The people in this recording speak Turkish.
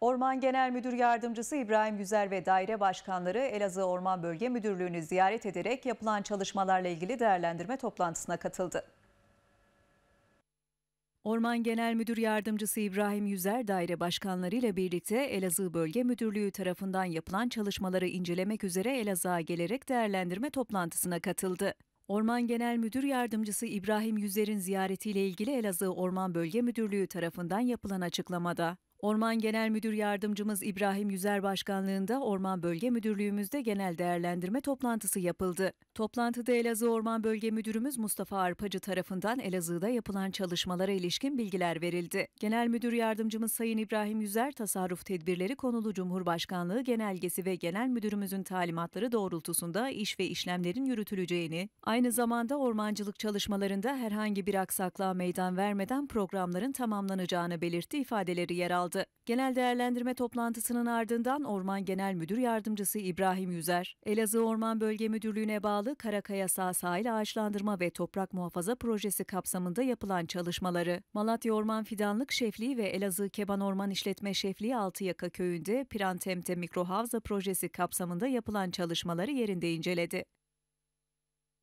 Orman Genel Müdür Yardımcısı İbrahim Güzel ve daire başkanları Elazığ Orman Bölge Müdürlüğü'nü ziyaret ederek yapılan çalışmalarla ilgili değerlendirme toplantısına katıldı. Orman Genel Müdür Yardımcısı İbrahim Yüzer daire başkanları ile birlikte Elazığ Bölge Müdürlüğü tarafından yapılan çalışmaları incelemek üzere Elazığ'a gelerek değerlendirme toplantısına katıldı. Orman Genel Müdür Yardımcısı İbrahim Yüzer'in ziyaretiyle ilgili Elazığ Orman Bölge Müdürlüğü tarafından yapılan açıklamada Orman Genel Müdür Yardımcımız İbrahim Yüzer Başkanlığında Orman Bölge Müdürlüğümüzde genel değerlendirme toplantısı yapıldı. Toplantıda Elazığ Orman Bölge Müdürümüz Mustafa Arpacı tarafından Elazığ'da yapılan çalışmalara ilişkin bilgiler verildi. Genel Müdür Yardımcımız Sayın İbrahim Yüzer, tasarruf tedbirleri konulu Cumhurbaşkanlığı genelgesi ve genel müdürümüzün talimatları doğrultusunda iş ve işlemlerin yürütüleceğini, aynı zamanda ormancılık çalışmalarında herhangi bir aksaklığa meydan vermeden programların tamamlanacağını belirtti ifadeleri yer aldı aldı. Genel değerlendirme toplantısının ardından Orman Genel Müdür Yardımcısı İbrahim Yüzer, Elazığ Orman Bölge Müdürlüğü'ne bağlı Karakaya Sağ Sahil Ağaçlandırma ve Toprak Muhafaza Projesi kapsamında yapılan çalışmaları, Malatya Orman Fidanlık Şefliği ve Elazığ Keban Orman İşletme Şefliği Altıyaka Köyü'nde Pirantem'te Mikrohavza Projesi kapsamında yapılan çalışmaları yerinde inceledi.